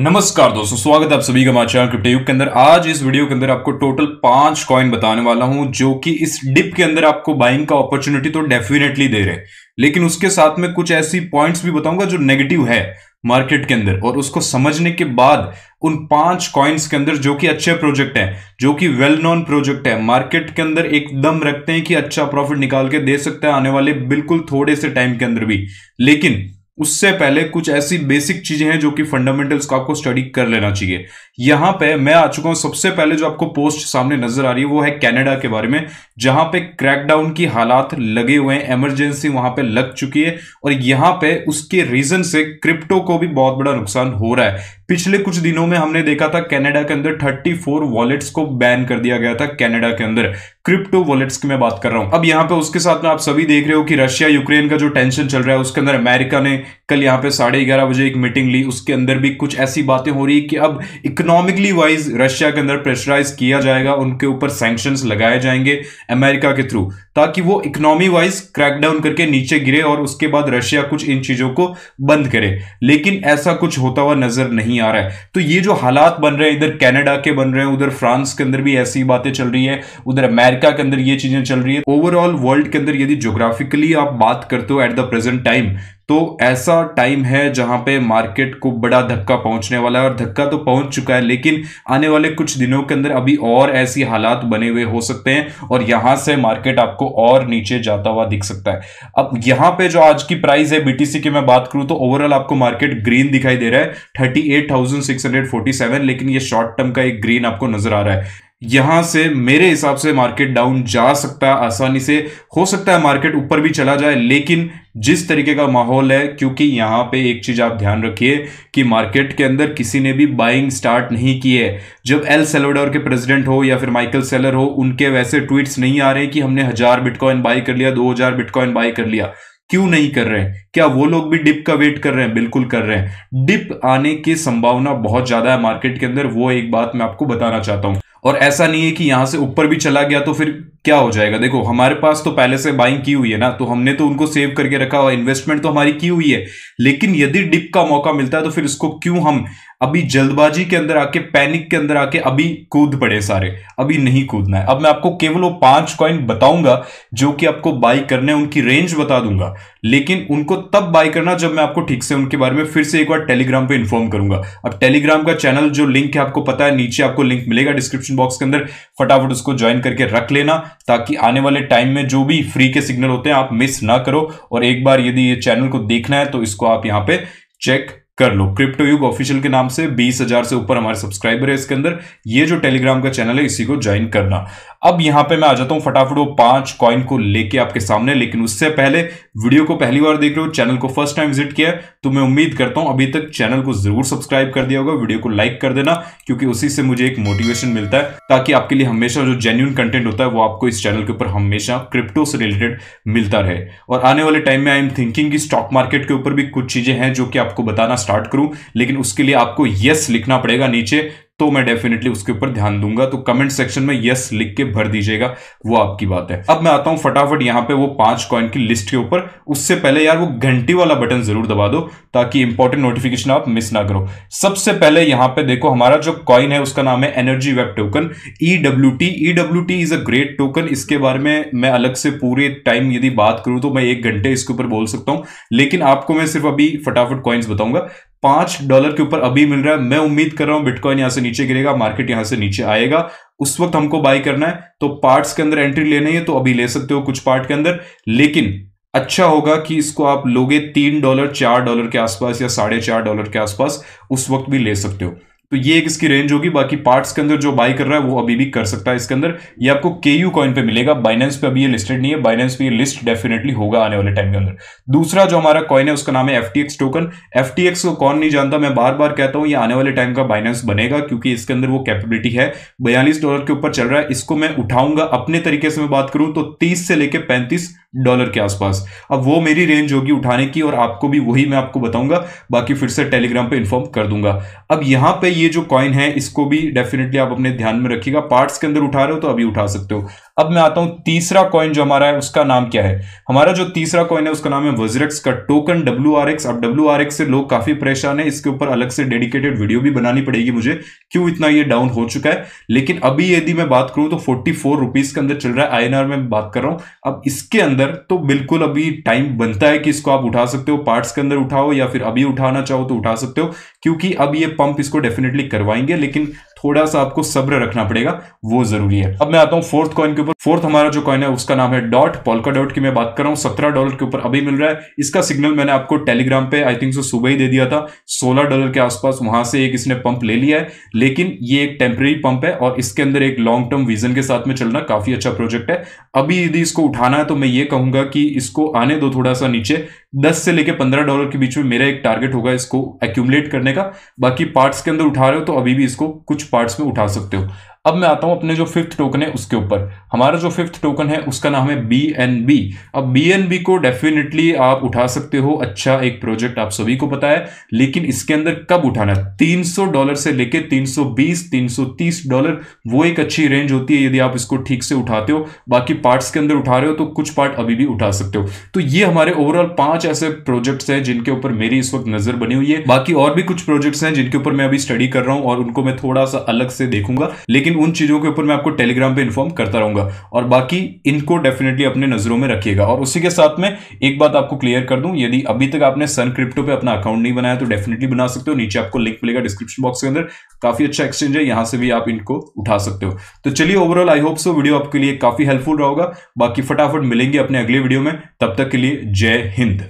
नमस्कार दोस्तों स्वागत है आप सभी का हमारे चैनल क्रिप्टोयुग के अंदर आज इस वीडियो के अंदर आपको टोटल पांच कॉइन बताने वाला हूं जो कि इस डिप के अंदर आपको बाइंग का अपॉर्चुनिटी तो डेफिनेटली दे रहे हैं लेकिन उसके साथ में कुछ ऐसी पॉइंट्स भी बताऊंगा जो नेगेटिव है मार्केट के अंदर और उसको समझने के बाद उन पांच कॉइन्स के अंदर जो कि अच्छे प्रोजेक्ट हैं जो कि वेल नोन प्रोजेक्ट है मार्केट के अंदर एकदम रखते हैं कि अच्छा प्रॉफिट निकाल के दे सकता है आने वाले बिल्कुल थोड़े से टाइम के अंदर भी लेकिन उससे पहले कुछ ऐसी बेसिक चीजें हैं जो कि फंडामेंटल्स का आपको स्टडी कर लेना चाहिए यहां पे मैं आ चुका हूं सबसे पहले जो आपको पोस्ट सामने नजर आ रही है वो है कनाडा के बारे में जहां पे क्रैकडाउन की हालात लगे हुए हैं इमरजेंसी वहां पे लग चुकी है और यहां पे उसके रीजन से क्रिप्टो को भी बहुत बड़ा नुकसान हो रहा है पिछले कुछ दिनों में हमने देखा था कनाडा के अंदर 34 वॉलेट्स को बैन कर दिया गया था कनाडा के अंदर क्रिप्टो वॉलेट्स की मैं बात कर रहा हूं अब यहां पे उसके साथ में आप सभी देख रहे हो कि रशिया यूक्रेन का जो टेंशन चल रहा है उसके अंदर अमेरिका ने कल यहाँ पे साढ़े ग्यारह बजे एक मीटिंग ली उसके अंदर भी कुछ ऐसी बातें हो रही कि अब इकोनॉमिकली वाइज रशिया के अंदर प्रेशराइज किया जाएगा उनके ऊपर सैंक्शंस लगाए जाएंगे अमेरिका के थ्रू ताकि वो इकोनॉमी वाइज क्रैकडाउन करके नीचे गिरे और उसके बाद रशिया कुछ इन चीजों को बंद करे लेकिन ऐसा कुछ होता हुआ नजर नहीं आ रहा है तो ये जो हालात बन रहे हैं इधर कैनेडा के बन रहे हैं उधर फ्रांस के अंदर भी ऐसी बातें चल रही है उधर अमेरिका के अंदर ये चीजें चल रही है ओवरऑल वर्ल्ड के अंदर यदि जोग्राफिकली आप बात करते हो एट द प्रेजेंट टाइम तो ऐसा टाइम है जहां पे मार्केट को बड़ा धक्का पहुंचने वाला है और धक्का तो पहुंच चुका है लेकिन आने वाले कुछ दिनों के अंदर अभी और ऐसी हालात बने हुए हो सकते हैं और यहां से मार्केट आपको और नीचे जाता हुआ दिख सकता है अब यहां पे जो आज की प्राइस है बीटीसी की मैं बात करूं तो ओवरऑल आपको मार्केट ग्रीन दिखाई दे रहा है थर्टी लेकिन ये शॉर्ट टर्म का एक ग्रीन आपको नजर आ रहा है यहां से मेरे हिसाब से मार्केट डाउन जा सकता है आसानी से हो सकता है मार्केट ऊपर भी चला जाए लेकिन जिस तरीके का माहौल है क्योंकि यहां पे एक चीज़ आप ध्यान रखिए कि मार्केट के अंदर किसी ने भी बाइंग स्टार्ट नहीं की है जब एल सेलोडोर के प्रेसिडेंट हो या फिर माइकल सेलर हो उनके वैसे ट्वीट्स नहीं आ रहे कि हमने हज़ार बिटकॉइन बाई कर लिया दो हज़ार बिटकॉइन बाई कर लिया क्यों नहीं कर रहे हैं क्या वो लोग भी डिप का वेट कर रहे हैं बिल्कुल कर रहे हैं डिप आने की संभावना बहुत ज़्यादा है मार्केट के अंदर वो एक बात मैं आपको बताना चाहता हूं और ऐसा नहीं है कि यहाँ से ऊपर भी चला गया तो फिर क्या हो जाएगा देखो हमारे पास तो पहले से बाइंग की हुई है ना तो हमने तो उनको सेव करके रखा हुआ इन्वेस्टमेंट तो हमारी की हुई है लेकिन यदि डिप का मौका मिलता है तो फिर इसको क्यों हम अभी जल्दबाजी के अंदर आके पैनिक के अंदर आके अभी कूद पड़े सारे अभी नहीं कूदना है अब मैं आपको केवल वो पांच कॉइन बताऊंगा जो कि आपको बाई करने उनकी रेंज बता दूंगा लेकिन उनको तब बाई करना जब मैं आपको ठीक से उनके बारे में फिर से एक बार टेलीग्राम पे इन्फॉर्म करूंगा अब टेलीग्राम का चैनल जो लिंक है आपको पता है नीचे आपको लिंक मिलेगा डिस्क्रिप्शन बॉक्स के अंदर फटाफट उसको ज्वाइन करके रख लेना ताकि आने वाले टाइम में जो भी फ्री के सिग्नल होते हैं आप मिस ना करो और एक बार यदि ये चैनल को देखना है तो इसको आप यहाँ पे चेक कर लो क्रिप्टो युग ऑफिशियल के नाम से बीस हजार से ऊपर हमारे सब्सक्राइबर है इसके अंदर ये जो टेलीग्राम का चैनल है इसी को ज्वाइन करना अब यहां पे मैं आ जाता हूं फटाफट वो पांच कॉइन को लेके आपके सामने लेकिन उससे पहले वीडियो को पहली बार देख रहे हो चैनल को फर्स्ट टाइम विजिट किया तो मैं उम्मीद करता हूं अभी तक चैनल को जरूर सब्सक्राइब कर दिया होगा वीडियो को लाइक कर देना क्योंकि उसी से मुझे एक मोटिवेशन मिलता है ताकि आपके लिए हमेशा जो जेन्यून कंटेंट होता है वो आपको इस चैनल के ऊपर हमेशा क्रिप्टो से रिलेटेड मिलता रहे और आने वाले टाइम में आई एम थिंकिंग की स्टॉक मार्केट के ऊपर भी कुछ चीजें हैं जो कि आपको बताना स्टार्ट करूं लेकिन उसके लिए आपको यस लिखना पड़ेगा नीचे तो मैं डेफिनेटली उसके ऊपर ध्यान दूंगा तो कमेंट सेक्शन में यस लिख के भर दीजिएगा वो आपकी बात है अब मैं आता हूं फटाफट यहां पे वो पांच कॉइन की लिस्ट के ऊपर उससे पहले यार वो घंटी वाला बटन जरूर दबा दो ताकि इंपॉर्टेंट नोटिफिकेशन आप मिस ना करो सबसे पहले यहां पे देखो हमारा जो कॉइन है उसका नाम है energy web token E W T E W T is a great token इसके बारे में मैं अलग से पूरे टाइम यदि बात करूं तो मैं एक घंटे इसके ऊपर बोल सकता हूं लेकिन आपको मैं सिर्फ अभी फटाफट कॉइन्स बताऊंगा पांच डॉलर के ऊपर अभी मिल रहा है मैं उम्मीद कर रहा हूं बिटकॉइन यहां से नीचे गिरेगा मार्केट यहां से नीचे आएगा उस वक्त हमको बाय करना है तो पार्ट्स के अंदर एंट्री लेनी है तो अभी ले सकते हो कुछ पार्ट के अंदर लेकिन अच्छा होगा कि इसको आप लोगे तीन डॉलर चार डॉलर के आसपास या साढ़े चार डॉलर के आसपास उस वक्त भी ले सकते हो तो ये एक इसकी रेंज होगी बाकी पार्ट्स के अंदर जो बाई कर रहा है वो अभी भी कर सकता है इसके अंदर ये आपको के यू कॉइन पे मिलेगा बाइनेंस पे अभी ये लिस्टेड नहीं है बाइनेंस पे ये लिस्ट डेफिनेटली होगा आने वाले टाइम के अंदर दूसरा जो हमारा कॉइन है उसका नाम है एफ टोकन एफ को कौन नहीं जानता मैं बार बार कहता हूँ ये आने वाले टाइम का बाइनेंस बनेगा क्योंकि इसके अंदर वो कैपेबिलिटी है बयालीस डॉलर के ऊपर चल रहा है इसको मैं उठाऊंगा अपने तरीके से मैं बात करूँ तो तीस से लेकर पैंतीस डॉलर के आसपास अब वो मेरी रेंज होगी उठाने की और आपको भी वही मैं आपको बताऊंगा बाकी फिर से टेलीग्राम पे इन्फॉर्म कर दूंगा अब यहाँ पे ये जो कॉइन है इसको भी डेफिनेटली आप अपने ध्यान में रखिएगा पार्ट्स के अंदर उठा रहे हो तो अभी उठा सकते हो अब मैं आता हूं तीसरा कॉइन जो हमारा है उसका नाम क्या है हमारा जो तीसरा कॉइन है उसका नाम है वजरेक्स का टोकन डब्ल्यू अब डब्ल्यू से लोग काफी परेशान है इसके ऊपर अलग से डेडिकेटेड वीडियो भी बनानी पड़ेगी मुझे क्यों इतना ये डाउन हो चुका है लेकिन अभी यदि मैं बात करूं तो फोर्टी फोर रुपीज के अंदर चल रहा है आई में बात कर रहा हूं अब इसके अंदर तो बिल्कुल अभी टाइम बनता है कि इसको आप उठा सकते हो पार्ट्स के अंदर उठाओ या फिर अभी उठाना चाहो तो उठा सकते हो क्योंकि अब ये पंप इसको डेफिनेटली करवाएंगे लेकिन थोड़ा सा आपको सब्र रखना पड़ेगा वो जरूरी है अब मैं आता हूं फोर्थ कॉइन के ऊपर फोर्थ हमारा जो कॉइन है उसका नाम है डॉट पोलका डॉट की मैं बात कर रहा हूं सत्रह डॉलर के ऊपर अभी मिल रहा है इसका सिग्नल मैंने आपको टेलीग्राम पे आई थिंक सो सुबह ही दे दिया था सोलह डॉलर के आसपास वहां से एक इसने पंप ले लिया है लेकिन ये एक टेम्परेरी पंप है और इसके अंदर एक लॉन्ग टर्म विजन के साथ में चलना काफी अच्छा प्रोजेक्ट है अभी यदि इसको उठाना है तो मैं ये कहूंगा कि इसको आने दो थोड़ा सा नीचे दस से लेकर पंद्रह डॉलर के बीच में मेरा एक टारगेट होगा इसको एक्यूमलेट करने का बाकी पार्ट्स के अंदर उठा रहे हो तो अभी भी इसको कुछ पार्ट्स में उठा सकते हो अब मैं आता हूं अपने जो फिफ्थ टोकन है उसके ऊपर हमारा जो फिफ्थ टोकन है उसका नाम है बी एन बी अब बी एन बी को डेफिनेटली आप उठा सकते हो अच्छा एक प्रोजेक्ट आप सभी को पता है लेकिन इसके अंदर कब उठाना तीन सौ डॉलर से लेकर तीन सौ बीस तीन सौ तीस डॉलर वो एक अच्छी रेंज होती है यदि आप इसको ठीक से उठाते हो बाकी पार्ट के अंदर उठा रहे हो तो कुछ पार्ट अभी भी उठा सकते हो तो ये हमारे ओवरऑल पांच ऐसे प्रोजेक्ट है जिनके ऊपर मेरी इस वक्त नजर बनी हुई है बाकी और भी कुछ प्रोजेक्ट्स हैं जिनके ऊपर मैं अभी स्टडी कर रहा हूं और उनको मैं थोड़ा सा अलग से देखूंगा लेकिन उन चीज़ों के ऊपर मैं आपको टेलीग्राम पे इन्फॉर्म करता रहूंगा और बाकी इनको डेफिनेटली अपने नज़रों में रखिएगा और उसी के साथ में एक बात आपको क्लियर कर दूं यदि अभी तक आपने सन क्रिप्टो पे अपना अकाउंट नहीं बनाया तो डेफिनेटली बना सकते हो नीचे आपको लिंक मिलेगा डिस्क्रिप्शन बॉक्स के अंदर काफ़ी अच्छा एक्सचेंज है यहाँ से भी आप इनको उठा सकते हो तो चलिए overall I hope so video आपके लिए काफ़ी हेल्पफुल रहा बाकी फटाफट मिलेंगे अपने अगले वीडियो में तब तक के लिए जय हिंद